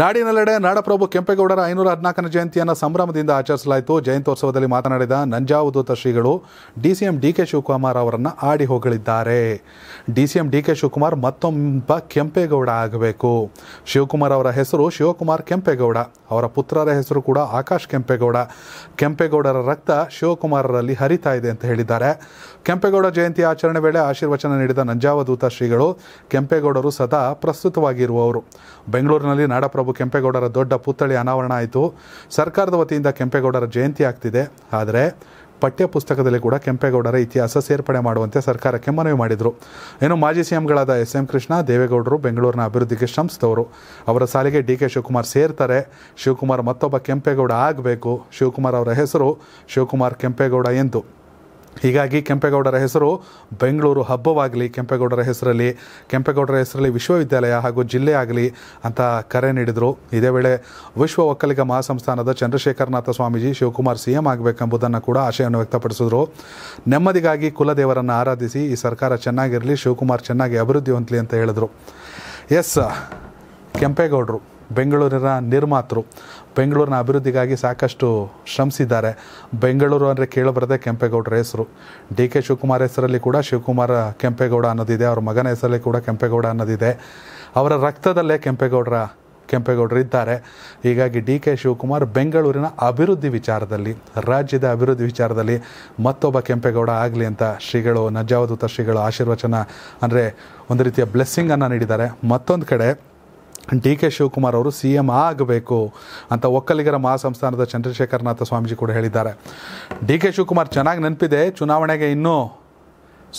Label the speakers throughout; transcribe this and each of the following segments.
Speaker 1: ನಾಡಿನೆಲ್ಲೆಡೆ ನಾಡಪ್ರಭು ಕೆಂಪೇಗೌಡರ ಐನೂರ ಹದಿನಾಲ್ಕನೇ ಜಯಂತಿಯನ್ನು ಸಂಭ್ರಮದಿಂದ ಆಚರಿಸಲಾಯಿತು ಜಯಂತೋತ್ಸವದಲ್ಲಿ ಮಾತನಾಡಿದ ನಂಜಾವಧೂತ ಶ್ರೀಗಳು ಡಿಸಿಎಂ ಡಿಕೆ ಶಿವಕುಮಾರ್ ಅವರನ್ನು ಆಡಿ ಹೋಗಲಿದ್ದಾರೆ ಡಿಸಿಎಂ ಡಿಕೆ ಶಿವಕುಮಾರ್ ಮತ್ತೊಂಬ ಕೆಂಪೇಗೌಡ ಆಗಬೇಕು ಶಿವಕುಮಾರ್ ಅವರ ಹೆಸರು ಶಿವಕುಮಾರ್ ಕೆಂಪೇಗೌಡ ಅವರ ಪುತ್ರರ ಹೆಸರು ಕೂಡ ಆಕಾಶ್ ಕೆಂಪೇಗೌಡ ಕೆಂಪೇಗೌಡರ ರಕ್ತ ಶಿವಕುಮಾರರಲ್ಲಿ ಹರಿತಾ ಇದೆ ಅಂತ ಹೇಳಿದ್ದಾರೆ ಕೆಂಪೇಗೌಡ ಜಯಂತಿ ಆಚರಣೆ ವೇಳೆ ಆಶೀರ್ವಚನ ನೀಡಿದ ನಂಜಾವಧೂತ ಶ್ರೀಗಳು ಕೆಂಪೇಗೌಡರು ಸದಾ ಪ್ರಸ್ತುತವಾಗಿರುವವರು ಬೆಂಗಳೂರಿನಲ್ಲಿ ನಾಡಪ್ರಭು ಪ್ರಭು ಕೆಂಪೇಗೌಡರ ದೊಡ್ಡ ಪುತ್ಥಳಿ ಅನಾವರಣ ಆಯಿತು ಸರ್ಕಾರದ ವತಿಯಿಂದ ಕೆಂಪೇಗೌಡರ ಜಯಂತಿ ಆಗ್ತಿದೆ ಆದರೆ ಪಠ್ಯ ಪುಸ್ತಕದಲ್ಲಿ ಕೂಡ ಕೆಂಪೇಗೌಡರ ಇತಿಹಾಸ ಸೇರ್ಪಡೆ ಮಾಡುವಂತೆ ಸರ್ಕಾರಕ್ಕೆ ಮನವಿ ಮಾಡಿದರು ಏನು ಮಾಜಿ ಸಿಎಂಗಳಾದ ಎಸ್ ಎಂ ಕೃಷ್ಣ ದೇವೇಗೌಡರು ಬೆಂಗಳೂರಿನ ಅಭಿವೃದ್ಧಿಗೆ ಶ್ರಮಿಸಿದವರು ಅವರ ಸಾಲಿಗೆ ಡಿ ಕೆ ಶಿವಕುಮಾರ್ ಸೇರ್ತಾರೆ ಶಿವಕುಮಾರ್ ಮತ್ತೊಬ್ಬ ಕೆಂಪೇಗೌಡ ಆಗಬೇಕು ಶಿವಕುಮಾರ್ ಅವರ ಹೆಸರು ಶಿವಕುಮಾರ್ ಕೆಂಪೇಗೌಡ ಎಂದು ಹೀಗಾಗಿ ಕೆಂಪೇಗೌಡರ ಹೆಸರು ಬೆಂಗಳೂರು ಹಬ್ಬವಾಗಲಿ ಕೆಂಪೇಗೌಡರ ಹೆಸರಲ್ಲಿ ಕೆಂಪೇಗೌಡರ ಹೆಸರಲ್ಲಿ ವಿಶ್ವವಿದ್ಯಾಲಯ ಹಾಗೂ ಜಿಲ್ಲೆ ಆಗಲಿ ಅಂತ ಕರೆ ನೀಡಿದರು ಇದೇ ವೇಳೆ ವಿಶ್ವ ಒಕ್ಕಲಿಗ ಮಹಾಸಂಸ್ಥಾನದ ಚಂದ್ರಶೇಖರನಾಥ ಸ್ವಾಮೀಜಿ ಶಿವಕುಮಾರ್ ಸಿ ಎಂ ಆಗಬೇಕೆಂಬುದನ್ನು ಕೂಡ ಆಶಯವನ್ನು ವ್ಯಕ್ತಪಡಿಸಿದರು ನೆಮ್ಮದಿಗಾಗಿ ಕುಲದೇವರನ್ನು ಆರಾಧಿಸಿ ಈ ಸರ್ಕಾರ ಚೆನ್ನಾಗಿರಲಿ ಶಿವಕುಮಾರ್ ಚೆನ್ನಾಗಿ ಅಭಿವೃದ್ಧಿ ಹೊಂದಲಿ ಅಂತ ಹೇಳಿದರು ಎಸ್ ಕೆಂಪೇಗೌಡರು ಬೆಂಗಳೂರಿನ ನಿರ್ಮಾತರು ಬೆಂಗಳೂರಿನ ಅಭಿವೃದ್ಧಿಗಾಗಿ ಸಾಕಷ್ಟು ಶ್ರಮಿಸಿದ್ದಾರೆ ಬೆಂಗಳೂರು ಅಂದರೆ ಕೇಳಬರದೆ ಕೆಂಪೇಗೌಡರ ಹೆಸರು ಡಿ ಕೆ ಶಿವಕುಮಾರ್ ಹೆಸರಲ್ಲಿ ಕೂಡ ಶಿವಕುಮಾರ ಕೆಂಪೇಗೌಡ ಅನ್ನೋದಿದೆ ಅವ್ರ ಮಗನ ಹೆಸರಲ್ಲಿ ಕೂಡ ಕೆಂಪೇಗೌಡ ಅನ್ನೋದಿದೆ ಅವರ ರಕ್ತದಲ್ಲೇ ಕೆಂಪೇಗೌಡರ ಕೆಂಪೇಗೌಡರು ಇದ್ದಾರೆ ಹೀಗಾಗಿ ಡಿ ಕೆ ಶಿವಕುಮಾರ್ ಬೆಂಗಳೂರಿನ ಅಭಿವೃದ್ಧಿ ವಿಚಾರದಲ್ಲಿ ರಾಜ್ಯದ ಅಭಿವೃದ್ಧಿ ವಿಚಾರದಲ್ಲಿ ಮತ್ತೊಬ್ಬ ಕೆಂಪೇಗೌಡ ಆಗಲಿ ಅಂತ ಶ್ರೀಗಳು ನಜಾವಧೂತ ಶ್ರೀಗಳು ಆಶೀರ್ವಚನ ಅಂದರೆ ಒಂದು ರೀತಿಯ ಬ್ಲೆಸ್ಸಿಂಗನ್ನು ನೀಡಿದ್ದಾರೆ ಮತ್ತೊಂದು ಕಡೆ ಡಿ ಕೆ ಶಿವಕುಮಾರ್ ಅವರು ಸಿ ಎಂ ಆಗಬೇಕು ಅಂತ ಒಕ್ಕಲಿಗರ ಮಹಾಸಂಸ್ಥಾನದ ಚಂದ್ರಶೇಖರನಾಥ ಸ್ವಾಮೀಜಿ ಕೂಡ ಹೇಳಿದ್ದಾರೆ ಡಿ ಕೆ ಶಿವಕುಮಾರ್ ಚೆನ್ನಾಗಿ ನೆನಪಿದೆ ಚುನಾವಣೆಗೆ ಇನ್ನೂ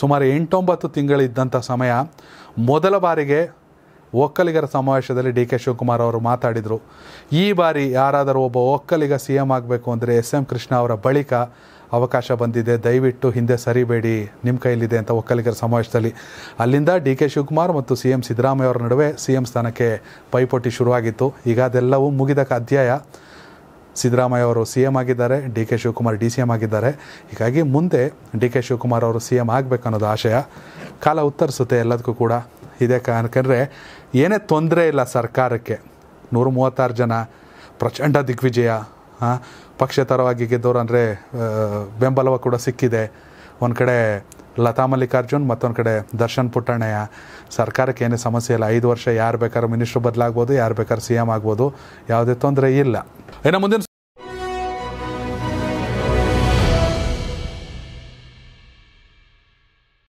Speaker 1: ಸುಮಾರು ಎಂಟೊಂಬತ್ತು ತಿಂಗಳಿದ್ದಂಥ ಸಮಯ ಮೊದಲ ಬಾರಿಗೆ ಒಕ್ಕಲಿಗರ ಸಮಾವೇಶದಲ್ಲಿ ಡಿ ಕೆ ಶಿವಕುಮಾರ್ ಅವರು ಮಾತಾಡಿದರು ಈ ಬಾರಿ ಯಾರಾದರೂ ಒಬ್ಬ ಒಕ್ಕಲಿಗ ಸಿ ಎಂ ಆಗಬೇಕು ಅಂದರೆ ಎಸ್ ಎಂ ಕೃಷ್ಣ ಅವರ ಬಳಿಕ ಅವಕಾಶ ಬಂದಿದೆ ದಯವಿಟ್ಟು ಹಿಂದೆ ಸರಿಬೇಡಿ ನಿಮ್ಮ ಕೈಲಿದೆ ಅಂತ ಒಕ್ಕಲಿಗರ ಸಮಾವೇಶದಲ್ಲಿ ಅಲ್ಲಿಂದ ಡಿ ಕೆ ಶಿವಕುಮಾರ್ ಮತ್ತು ಸಿ ಎಂ ಸಿದ್ದರಾಮಯ್ಯ ಅವರ ನಡುವೆ ಸಿ ಎಂ ಸ್ಥಾನಕ್ಕೆ ಪೈಪೋಟಿ ಶುರುವಾಗಿತ್ತು ಈಗ ಅದೆಲ್ಲವೂ ಮುಗಿದ ಅಧ್ಯಾಯ ಸಿದ್ದರಾಮಯ್ಯ ಅವರು ಸಿ ಎಂ ಆಗಿದ್ದಾರೆ D K Shivakumar D C M ಆಗಿದ್ದಾರೆ ಹೀಗಾಗಿ ಮುಂದೆ ಡಿ ಕೆ ಶಿವಕುಮಾರ್ ಅವರು ಸಿ ಎಂ ಆಗಬೇಕು ಅನ್ನೋದು ಆಶಯ ಕಾಲ ಉತ್ತರಿಸುತ್ತೆ ಎಲ್ಲದಕ್ಕೂ ಕೂಡ ಇದೇ ಕಾರಣಕ್ಕೆ ಏನೇ ತೊಂದರೆ ಇಲ್ಲ ಸರ್ಕಾರಕ್ಕೆ ನೂರ ಮೂವತ್ತಾರು ಜನ ಪ್ರಚಂಡ ದಿಗ್ವಿಜಯ ಪಕ್ಷೇತರವಾಗಿ ಗೆದ್ದವರು ಅಂದರೆ ಬೆಂಬಲವ ಕೂಡ ಸಿಕ್ಕಿದೆ ಒಂದು ಕಡೆ ಲತಾ ಮಲ್ಲಿಕಾರ್ಜುನ್ ಮತ್ತೊಂದು ಕಡೆ ದರ್ಶನ್ ಪುಟ್ಟಣ್ಣಯ್ಯ ಸರ್ಕಾರಕ್ಕೆ ಏನೇ ಸಮಸ್ಯೆ ಇಲ್ಲ ಐದು ವರ್ಷ ಯಾರು ಬೇಕಾದ್ರೂ ಮಿನಿಸ್ಟ್ರ್ ಬದಲಾಗ್ಬೋದು ಯಾರು ಬೇಕಾದ್ರೂ ಸಿ ಎಂ ಆಗ್ಬೋದು ಯಾವುದೇ ತೊಂದರೆ ಇಲ್ಲ ಇನ್ನು ಮುಂದಿನ